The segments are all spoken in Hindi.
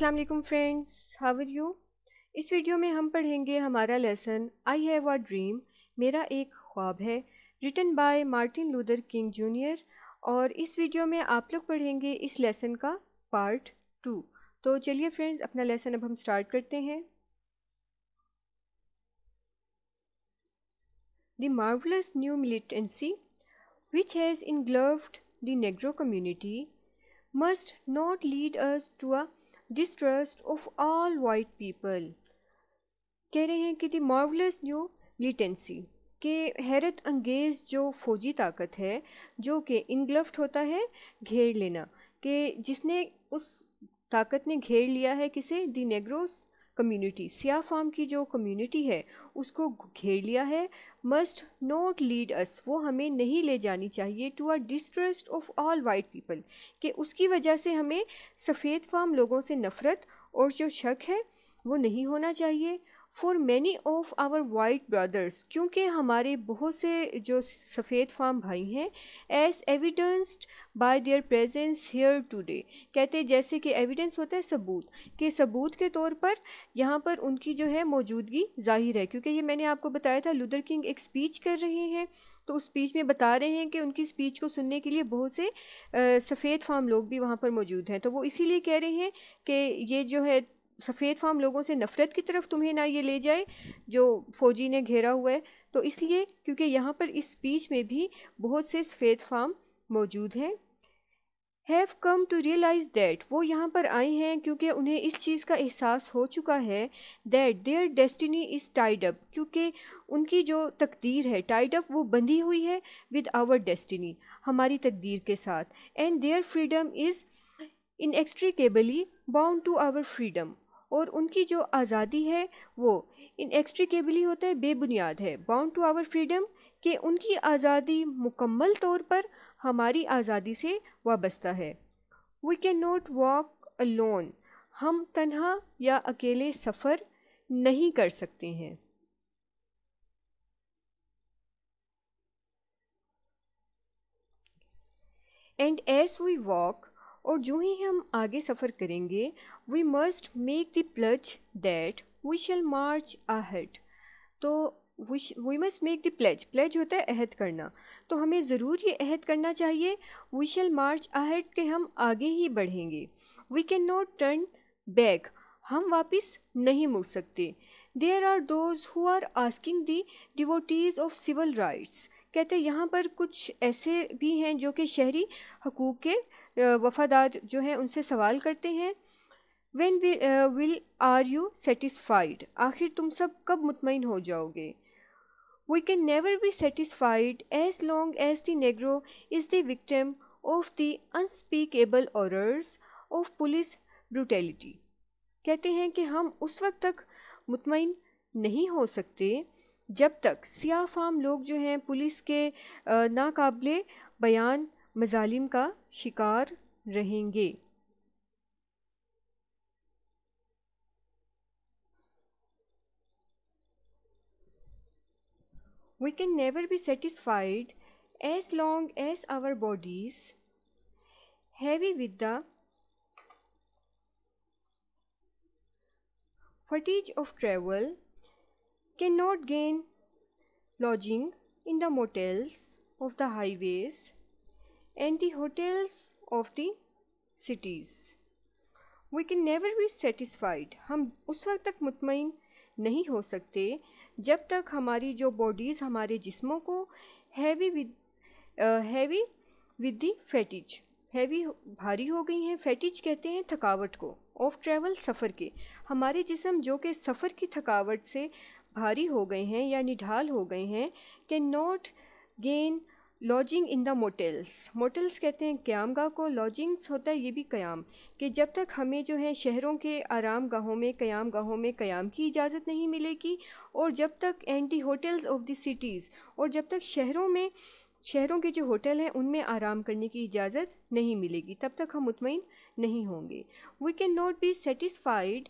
अस्सलाम वालेकुम फ्रेंड्स हाउ आर यू इस वीडियो में हम पढ़ेंगे हमारा lesson I have a dream मेरा एक ख्वाब है written by Martin Luther King junior और इस वीडियो में आप लोग पढ़ेंगे इस लेसन का पार्ट टू तो चलिए फ्रेंड्स अपना लेसन अब हम स्टार्ट करते हैं the marvellous new militancy which has engulfed the Negro community must not lead us to a distrust of all white people कह रहे हैं कि दी मार्वलस न्यू लिटेंसी के हैरत अंगेज जो फौजी ताकत है जो कि इनग्लफ्ट होता है घेर लेना कि जिसने उस ताकत ने घेर लिया है किसे दी नेग्रोस कम्युनिटी सिया फार्म की जो कम्युनिटी है उसको घेर लिया है मस्ट नॉट लीड अस वो हमें नहीं ले जानी चाहिए to a distrust of all white people कि उसकी वजह से हमें सफ़ेद फार्म लोगों से नफ़रत और जो शक है वो नहीं होना चाहिए for many of our white brothers क्योंकि हमारे बहुत से जो सफ़ेद फाम भाई हैं as evidenced by their presence here today कहते हैं जैसे कि एविडेंस होता है सबूत के सबूत के तौर पर यहाँ पर उनकी जो है मौजूदगी जाहिर है क्योंकि ये मैंने आपको बताया था लूदर किंग एक स्पीच कर रहे हैं तो उस स्पीच में बता रहे हैं कि उनकी स्पीच को सुनने के लिए बहुत से सफ़ेद फाम लोग भी वहाँ पर मौजूद हैं तो वो इसीलिए कह रहे हैं कि ये जो है सफ़ेद फार्म लोगों से नफ़रत की तरफ तुम्हें ना ये ले जाए जो फ़ौजी ने घेरा हुआ है तो इसलिए क्योंकि यहाँ पर इस स्पीच में भी बहुत से सफ़ेद फार्म मौजूद हैं have come to realise that वो यहाँ पर आए हैं क्योंकि उन्हें इस चीज़ का एहसास हो चुका है that their destiny is tied up क्योंकि उनकी जो तकदीर है टाइड अप वो बंधी हुई है विद आवर डेस्टिनी हमारी तकदीर के साथ and their freedom is inextricably bound to our freedom और उनकी जो आज़ादी है वो इनएक्सट्रिकेबली होता है बेबुनियाद है बाउंड टू आवर फ्रीडम कि उनकी आज़ादी मुकम्मल तौर पर हमारी आज़ादी से वाबस्ता है we can not walk alone हम तनहा या अकेले सफ़र नहीं कर सकते हैं एंड एज वी वॉक और जो ही हम आगे सफ़र करेंगे we must make the pledge that we shall march ahead तो we must make the pledge pledge होता है अहद करना तो हमें ज़रूर ये अहद करना चाहिए वी शेल मार्च आहट के हम आगे ही बढ़ेंगे we can not turn back हम वापस नहीं मुड़ सकते there are those who are asking the devotees of civil rights कहते यहाँ पर कुछ ऐसे भी हैं जो कि शहरी हकूक़ के वफ़ादार जो हैं उनसे सवाल करते हैं when we will are you satisfied आखिर तुम सब कब मुतमिन हो जाओगे we can never be satisfied as long as the Negro is the victim of the unspeakable orders of police brutality कहते हैं कि हम उस वक्त तक मुतमिन नहीं हो सकते जब तक सियाफाम लोग जो हैं पुलिस के नाकबले बयान मजालिम का शिकार रहेंगे we can never be satisfied as long as our bodies heavy with the fatigue of travel can not gain lodging in the motels of the highways and the hotels of the cities. We can never be satisfied. हम उस वक्त तक मुतमिन नहीं हो सकते जब तक हमारी जो बॉडीज़ हमारे जिस्मों को heavy with heavy with the fatigue heavy भारी हो गई हैं फैटिज कहते हैं थकावट को ऑफ ट्रैवल सफ़र के हमारे जिसम जो कि सफ़र की थकावट से भारी हो गए हैं या निढाल हो गए हैं can not gain lodging in the motels motels कहते हैं गाह को लॉजिंग्स होता है ये भी क़याम कि जब तक हमें जो है शहरों के आराम गाहों में क़याम गाहों में क़याम की इजाज़त नहीं मिलेगी और जब तक and the hotels of the cities और जब तक शहरों में शहरों के जो होटल हैं उनमें आराम करने की इजाज़त नहीं मिलेगी तब तक हम मुतमिन नहीं होंगे we can not be satisfied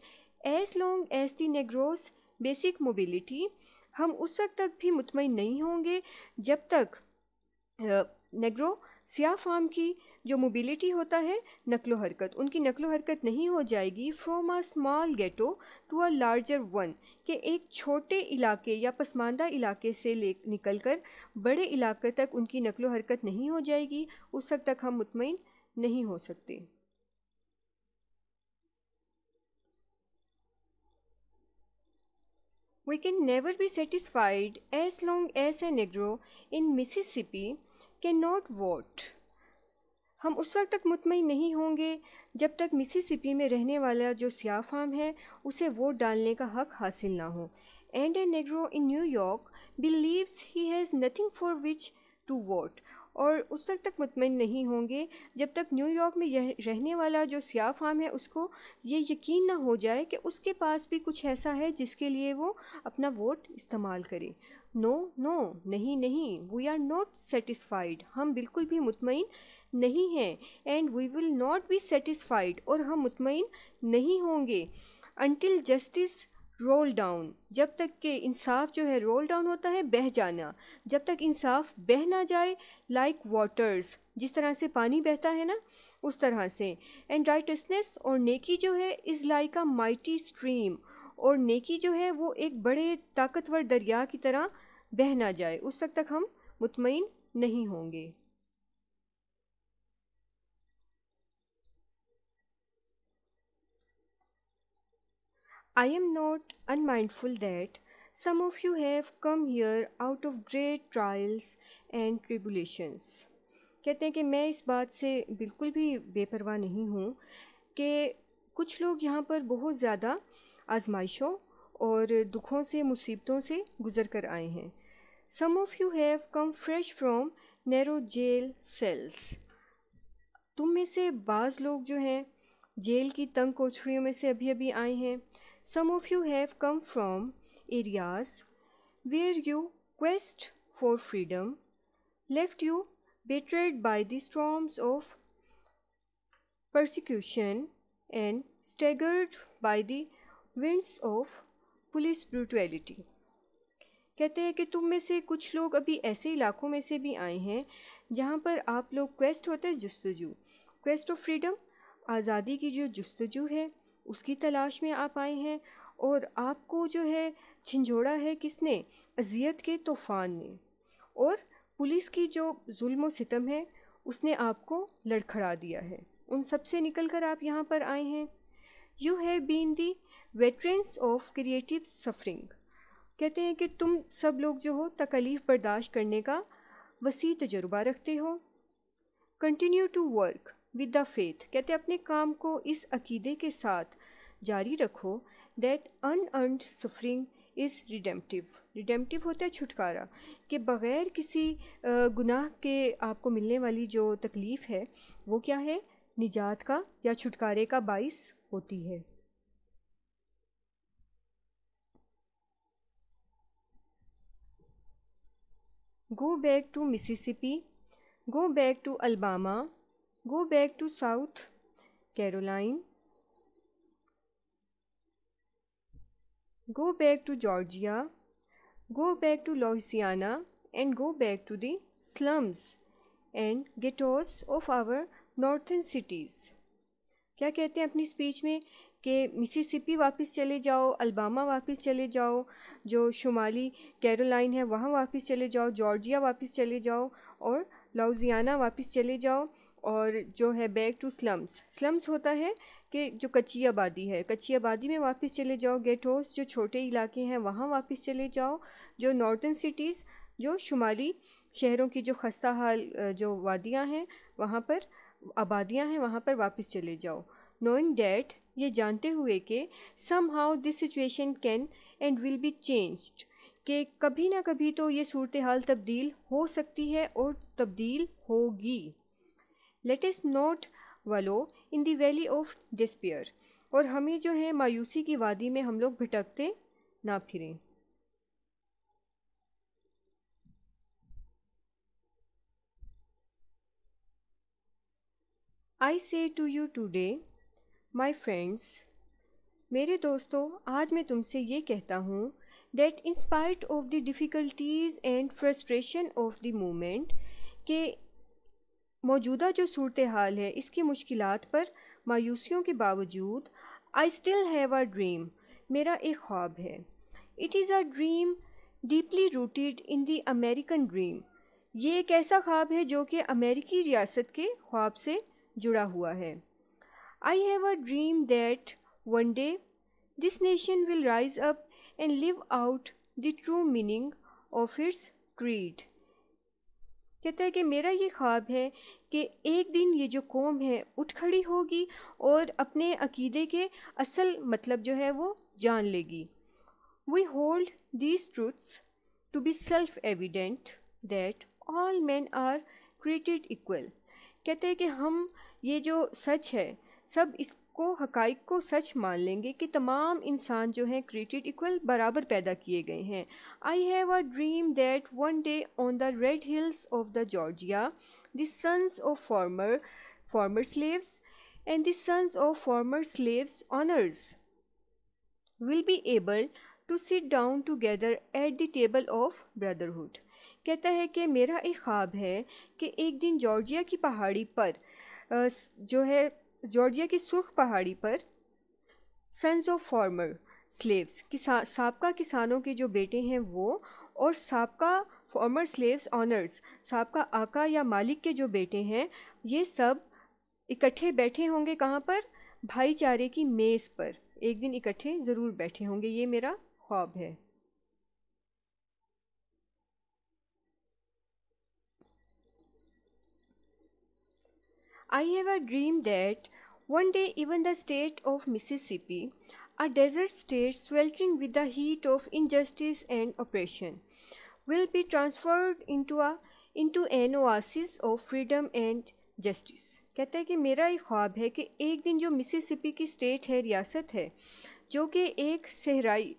as long as the Negro's basic mobility हम उस वक्त तक भी मुतमिन नहीं होंगे जब तक नेग्रो सिया फार्म की जो मोबिलिटी होता है नकलो हरकत उनकी नकलो हरकत नहीं हो जाएगी from a small ghetto to a larger one के एक छोटे इलाके या पसमानदा इलाके से ले निकल कर बड़े इलाके तक उनकी नकलो हरकत नहीं हो जाएगी उस हद तक हम मुतमिन नहीं हो सकते We can never be satisfied as long as a Negro in Mississippi cannot vote. हम उस वक्त तक मुतमिन नहीं होंगे जब तक मिसिसिपी में रहने वाला जो सिया फार्म है उसे वोट डालने का हक हासिल ना हो and a Negro in New York believes he has nothing for which to vote और उस तक तक मुतमिन नहीं होंगे जब तक न्यूयॉर्क में रहने वाला जो सियाह फाम है उसको ये यकीन ना हो जाए कि उसके पास भी कुछ ऐसा है जिसके लिए वो अपना वोट इस्तेमाल करे नो नो नहीं नहीं वी आर नॉट सेटिस्फाइड हम बिल्कुल भी मुतमिन नहीं हैं and we will not be satisfied और हम मुतमिन नहीं होंगे अनटिल जस्टिस रोल डाउन जब तक कि इंसाफ जो है रोल डाउन होता है बह जाना जब तक इंसाफ बह ना जाए लाइक like वाटर्स जिस तरह से पानी बहता है ना उस तरह से एंड राइटसनेस और नेकी जो है is like a mighty stream और नेकी जो है वो एक बड़े ताकतवर दरिया की तरह बह ना जाए उस वक्त तक हम मुतमिन नहीं होंगे I am not unmindful that some of you have come here out of great trials and tribulations. कहते हैं कि मैं इस बात से बिल्कुल भी बेपरवाह नहीं हूँ कि कुछ लोग यहाँ पर बहुत ज़्यादा आजमाइशों और दुखों से मुसीबतों से गुज़र कर आए हैं sum of you have come fresh from narrow jail sales तुम में से बाज़ लोग जो हैं जेल की तंग कोठड़ियों में से अभी अभी आए हैं Some of you have come from areas where you quest for freedom left you betrayed by the storms of persecution and staggered by the winds of police brutality कहते हैं कि तुम में से कुछ लोग अभी ऐसे इलाकों में से भी आए हैं जहाँ पर आप लोग क्वेस्ट होते हैं जस्तजू क्वेस्ट ऑफ फ्रीडम आज़ादी की जो जस्तजू है उसकी तलाश में आप आए हैं और आपको जो है छिंझोड़ा है किसने अजियत के तूफ़ान ने और पुलिस की जो जुल्म सितम है उसने आपको लड़खड़ा दिया है उन सब से निकल कर आप यहाँ पर आए हैं you have been the veterans of creative suffering कहते हैं कि तुम सब लोग जो हो तकलीफ़ बर्दाश्त करने का वसी तजुर्बा रखते हो continue to work with the faith कहते अपने काम को इस अकीदे के साथ जारी रखो दैट अनअर्नड सफरिंग इज़ रिडेम्पटिव रिडेम्पटिव होता है छुटकारा कि बग़ैर किसी गुनाह के आपको मिलने वाली जो तकलीफ़ है वो क्या है निजात का या छुटकारे का बाइस होती है go back two Mississippi go back to Alabama go back to south Caroline go back to Georgia go back to Louisiana, and go back to the slums and गेटोस of our northern cities क्या कहते हैं अपनी स्पीच में कि मिसिसिपी वापस चले जाओ अल्बामा वापस चले जाओ जो शुमाली कैरोलाइन है वहाँ वापस चले जाओ जॉर्जिया वापस चले जाओ और लाउजियाना वापस चले जाओ और जो है बैक टू स्लम्स स्लम्स होता है कि जो कच्ची आबादी है कच्ची आबादी में वापस चले जाओ गेट हाउस जो छोटे इलाके हैं वहाँ वापस चले जाओ जो नॉर्दर्न सिटीज़ जो शुमाली शहरों की जो खस्ता हाल जो वादियाँ हैं वहाँ पर आबादियाँ हैं वहाँ पर वापस चले जाओ नोइंग डैट ये जानते हुए कि some how this situation can and will be changed कि कभी ना कभी तो ये सूरत हाल तब्दील हो सकती है और तब्दील होगी लेट इस note वलो in the valley of डिस्पियर और हमें जो है मायूसी की वादी में हम लोग भटकते ना फिरें आई से to you today my friends मेरे दोस्तों आज मैं तुमसे ये कहता हूँ that in spite of the difficulties and frustration of the moment के मौजूदा जो सूरत हाल है इसकी मुश्किल पर मायूसियों के बावजूद I still have uh dream मेरा एक ख्वाब है it is uh dream deeply rooted in the American dream ये एक ऐसा ख्वाब है जो कि अमेरिकी रियासत के ख्वाब से जुड़ा हुआ है आई have a dream that one day this nation will rise up and live out the true meaning of its creed कहता है कि मेरा ये ख्वाब है कि एक दिन ये जो कौम है उठ खड़ी होगी और अपने अकीदे के असल मतलब जो है वो जान लेगी we hold these truths to be self evident that all man are created equal कहते हैं कि हम ये जो सच है सब इस को हकाइक को सच मान लेंगे कि तमाम इंसान जो हैं क्रिएटेड इक्वल बराबर पैदा किए गए हैं आई have a dream that one day on the red hills of the Georgia the of former former slaves and the sons of former slaves owners will be able to sit down together at the table of कहता है कि मेरा एक ख्वाब है कि एक दिन जॉर्जिया की पहाड़ी पर जो है जॉर्जिया की सुर्ख पहाड़ी पर सन्स ऑफ फार्मर स्लेव्स सबका किसानों के जो बेटे हैं वो और सबका फॉर्मर स्लेव्स ऑनर्स सबका आका या मालिक के जो बेटे हैं ये सब इकट्ठे बैठे होंगे कहाँ पर भाईचारे की मेज़ पर एक दिन इकट्ठे ज़रूर बैठे होंगे ये मेरा ख्वाब है I have a dream that one day even the state of Mississippi, a desert state sweltering with the heat of injustice and oppression, will be transferred into a into an oasis of freedom and justice. कहते हैं कि मेरा ये ख्वाब है कि एक दिन जो मिसिसिपी की स्टेट है रियासत है जो कि एक सहराई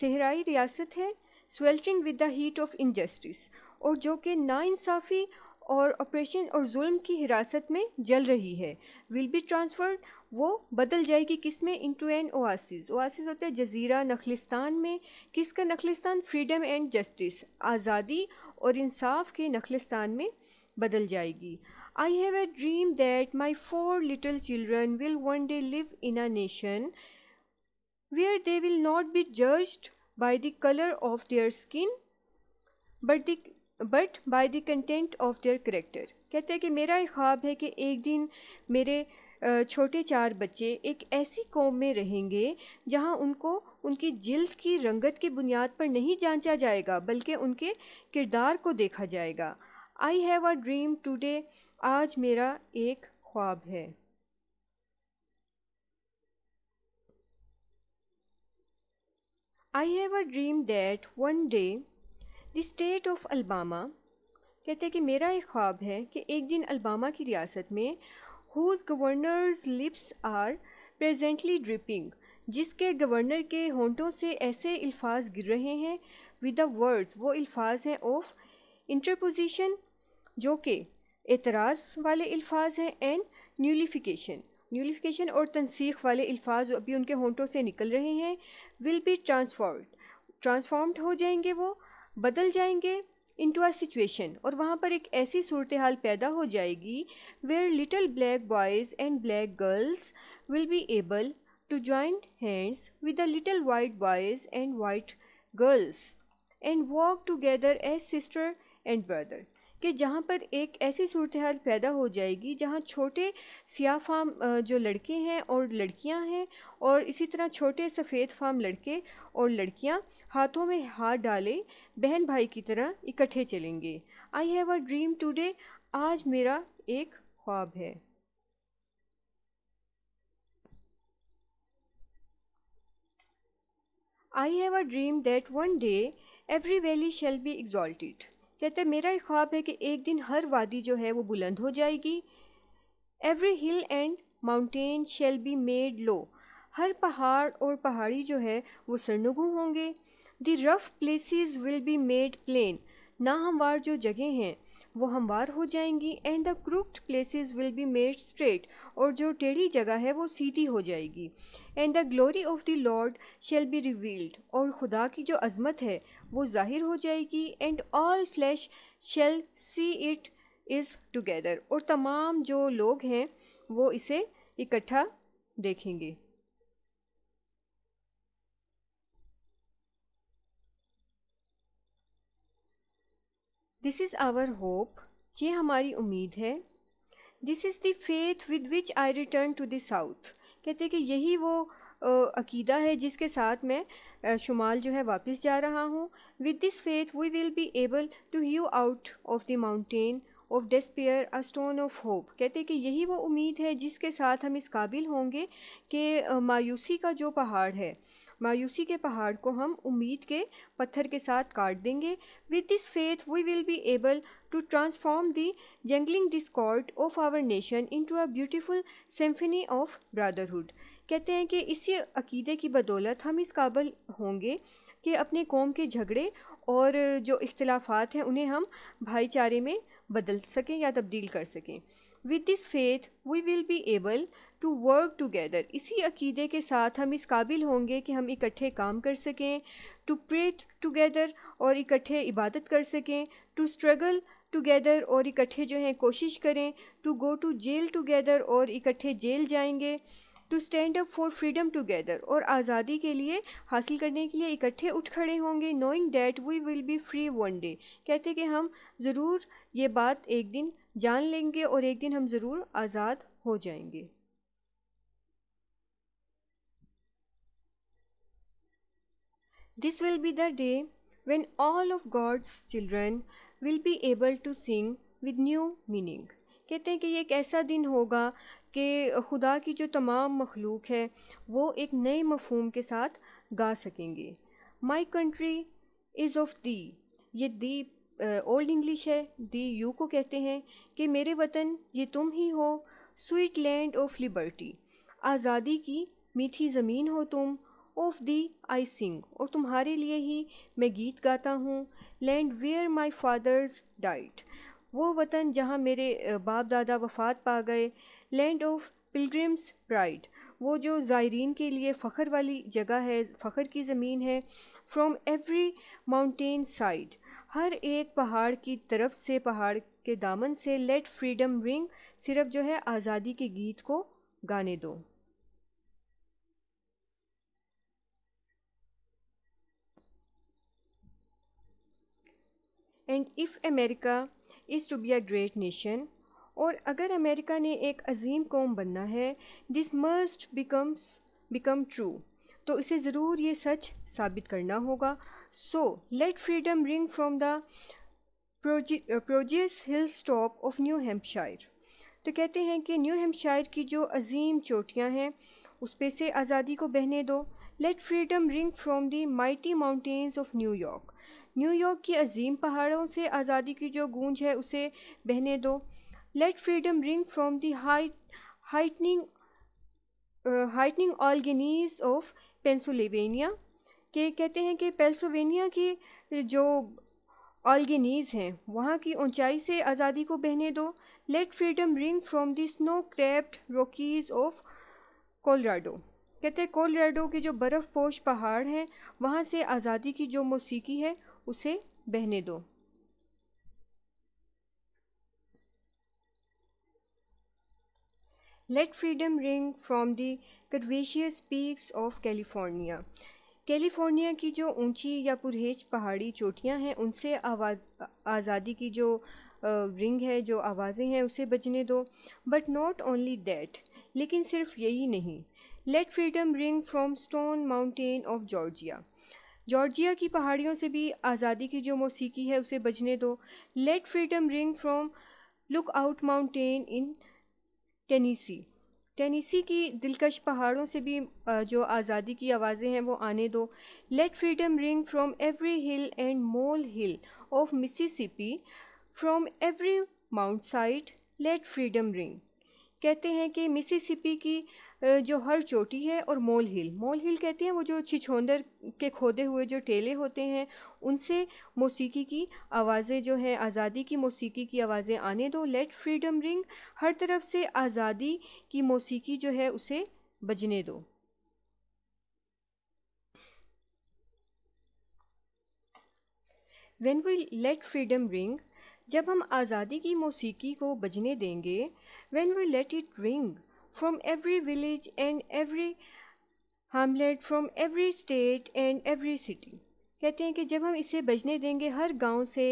सहराई रियासत है sweltering with the heat of injustice और जो कि नाइंसाफ़ी और ऑपरेशन और जुल्म की हिरासत में जल रही है विल बी ट्रांसफर्ड वो बदल जाएगी किस में इंटू एन ओआसिस ओआसिस होते हैं जजीरा नखलिस्तान में किसका नखलिस्तान फ्रीडम एंड जस्टिस आज़ादी और इंसाफ के नखलिस्तान में बदल जाएगी आई have a dream that my four little children will one day live in a nation where they will not B judged by the colour of their skin but but by the content of their character कहते हैं कि मेरा एक ख्वाब है कि एक दिन मेरे छोटे चार बच्चे एक ऐसी कौम में रहेंगे जहां उनको उनकी जिल्द की रंगत की बुनियाद पर नहीं जांचा जाएगा बल्कि उनके किरदार को देखा जाएगा आई हैव अ ड्रीम टूडे आज मेरा एक ख्वाब है आई have a dream that one day the state of Alabama कहते हैं कि मेरा एक ख्वाब है कि एक दिन अलबामा की रियासत में whose governors lips are presently dripping जिसके गवर्नर के होंठों से ऐसे अल्फाज गिर रहे हैं विद द वर्ड्स वो अल्फाज हैं ऑफ इंटरपोजिशन जो कि एतराज़ वाले अल्फाज हैं एंड न्यूलीफिकेशन न्यूलीफिकेशन और तनसीख वाले अल्फाज अभी उनके होंठों से निकल रहे हैं विल बी ट्रांसफॉर्म ट्रांसफॉर्म्ड हो जाएंगे वो बदल जाएंगे इंटू आ सिचुएशन और वहाँ पर एक ऐसी सूरत हाल पैदा हो जाएगी where little black boys and black girls will be able to join hands with the little white boys and white girls and walk together as sister and brother कि जहाँ पर एक ऐसी सूरत हाल पैदा हो जाएगी जहाँ छोटे सियाह फाम जो लड़के हैं और लड़कियाँ हैं और इसी तरह छोटे सफ़ेद फाम लड़के और लड़कियाँ हाथों में हाथ डाले बहन भाई की तरह इकट्ठे चलेंगे आई हैव अ ड्रीम टूडे आज मेरा एक ख्वाब है आई have a dream that one day every valley shall be एग्जॉल्टिड कहते हैं मेरा ये ख्वाब है कि एक दिन हर वादी जो है वो बुलंद हो जाएगी every hill and mountain shall be made लो हर पहाड़ और पहाड़ी जो है वो सरनगु होंगे the rough places will be made plane ना हमवार जो जगह हैं वो हमवार हो जाएंगी and the crooked places will be made straight और जो टेढ़ी जगह है वो सीधी हो जाएगी and the glory of the Lord shall be revealed और खुदा की जो अजमत है वो ज़ाहिर हो जाएगी and all flash shall see it is together और तमाम जो लोग हैं वो इसे इकट्ठा देखेंगे दिस इज़ आवर होप ये हमारी उम्मीद है this is the faith with which I return to the south कहते हैं कि यही वो अकीदा है जिसके साथ मैं शुमाल जो है वापस जा रहा हूँ with this faith we will be able to you out of the mountain of डेस्पियर a stone of hope कहते कि यही वो उम्मीद है जिसके साथ हम इस काबिल होंगे कि मायूसी का जो पहाड़ है मायूसी के पहाड़ को हम उम्मीद के पत्थर के साथ काट देंगे with this faith we will be able to transform the jungling Discord of our nation in to a beautiful symphony of brotherhood कहते हैं कि इसी अकीदे की बदौलत हम इस काबिल होंगे कि अपने कौम के झगड़े और जो इख्तलाफात हैं उन्हें हम भाईचारे में बदल सकें या तब्दील कर सकें with this faith we will be able to work together इसी अकीदे के साथ हम इस काबिल होंगे कि हम इकट्ठे काम कर सकें टू प्रे टुगेदर और इकट्ठे इबादत कर सकें टू स्ट्रगल टुगेदर और इकट्ठे जो हैं कोशिश करें to go to gel together और इकट्ठे जेल जाएंगे to stand up for freedom together और आज़ादी के लिए हासिल करने के लिए इकट्ठे उठ खड़े होंगे knowing that we will be free one day कहते कि हम ज़रूर ये बात एक दिन जान लेंगे और एक दिन हम ज़रूर आज़ाद हो जाएंगे this will be the day when all of God's children will be able to sing with new meaning कहते हैं कि ये एक ऐसा दिन होगा कि खुदा की जो तमाम मखलूक है वो एक नए मफहम के साथ गा सकेंगे my country is of the ये दी ओल्ड इंग्लिश है दी यू को कहते हैं कि मेरे वतन ये तुम ही हो स्वीट लैंड ऑफ लिबर्टी आज़ादी की मीठी ज़मीन हो तुम ऑफ दी आई सिंग और तुम्हारे लिए ही मैं गीत गाता हूँ land where my father's diet वो वतन जहाँ मेरे बाप दादा वफ़ात पा गए लैंड ऑफ पिलग्रिम्स प्राइड वो जो ज़ायरीन के लिए फ़खर वाली जगह है फ़खर की ज़मीन है फ्रॉम एवरी माउंटेन साइड हर एक पहाड़ की तरफ से पहाड़ के दामन से लेट फ्रीडम रिंग सिर्फ जो है आज़ादी के गीत को गाने दो and if America is to be a great nation और अगर अमेरिका ने एक अजीम कौम बनना है this must becomes become true तो इसे ज़रूर ये सच साबित करना होगा so let freedom ring from the प्रोजियस hill stop of new Hampshire तो कहते हैं कि न्यू हेम्पशायर की जो अजीम चोटियां हैं उस पर से आज़ादी को बहने दो late freedom ring from the mighty mountains of New York New York की अजीम पहाड़ों से आज़ादी की जो गूंज है उसे बहने दो late freedom ring from the height heightening heightening ऑलगनीज of Pennsylvania के कहते हैं कि पेंसिलवेनिया की जो ऑलगनीज हैं वहाँ की ऊंचाई से आज़ादी को बहने दो late freedom ring from the snow crept Rockies of Colorado कहते हैं कोलराडो के जो बर्फ़ पोश पहाड़ हैं वहाँ से आज़ादी की जो मौसीकी है उसे बहने दो late freedom ring from the कटवेशियस peaks of California California की जो ऊंची या पुरहेज पहाड़ी चोटियां हैं उनसे आवाज़ आज़ादी की जो रिंग है जो आवाज़ें हैं उसे बजने दो बट नॉट ओनली दैट लेकिन सिर्फ यही नहीं late freedom ring from stone mountain of Georgia Georgia की पहाड़ियों से भी आज़ादी की जो मौसीकी है उसे बजने दो late freedom ring from look out mountain in टेनीसी टेनीसी की दिलकश पहाड़ों से भी जो आज़ादी की आवाज़ें हैं वो आने दो late freedom ring from every hill and mole hill of Mississippi from every mount side late freedom ring कहते हैं कि मिसिसिपी की जो हर चोटी है और मोल हिल मोल हिल कहते हैं वो जो छिछोंदर के खोदे हुए जो टेले होते हैं उनसे मौसीकी की आवाज़ें जो हैं आज़ादी की मौसीकी की आवाज़ें आने दो लेट फ्रीडम रिंग हर तरफ से आज़ादी की मौसीकी जो है उसे बजने दो when we let freedom ring जब हम आज़ादी की मौसीकी को बजने देंगे when we let it ring from every village and every हमलेट from every state and every city कहते हैं कि जब हम इसे बजने देंगे हर गांव से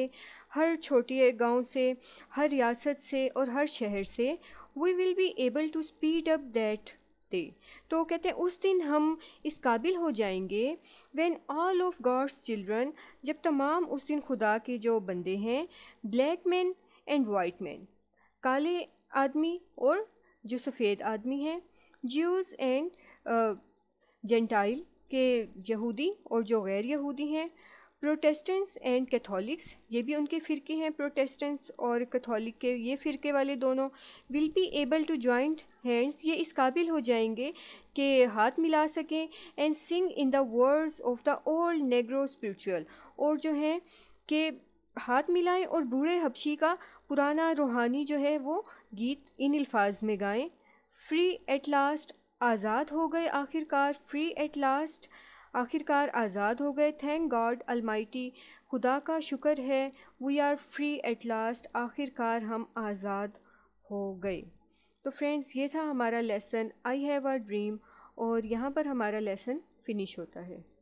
हर छोटे गांव से हर रियासत से और हर शहर से we will be able to speed up that सकते तो कहते हैं उस दिन हम इस काबिल हो जाएंगे when all of God's children जब तमाम उस दिन खुदा के जो बंदे हैं black man and white man काले आदमी और जो सफ़ेद आदमी हैं ज्यूज़ एंड जेंटाइल के यहूदी और जो गैर यहूदी हैं प्रोटेस्टेंट्स एंड कैथोलिक्स ये भी उनके फ़िरके हैं प्रोटेस्टेंट्स और कैथोलिक के ये फ़िरके वाले दोनों will be able to joint hands ये इस काबिल हो जाएंगे कि हाथ मिला सकें and Singh in the words of the old Negro spiritual और जो है कि हाथ मिलाएं और बूढ़े हबशी का पुराना रूहानी जो है वो गीत इन अल्फाज में गाएं फ्री एट लास्ट आज़ाद हो गए आखिरकार फ्री एट लास्ट आखिरकार आज़ाद हो गए थैंक गॉड अलमाइटी खुदा का शुक्र है we are free at last आखिरकार हम आज़ाद हो गए तो फ्रेंड्स ये था हमारा lesson I have our dream और यहाँ पर हमारा लेसन फिनिश होता है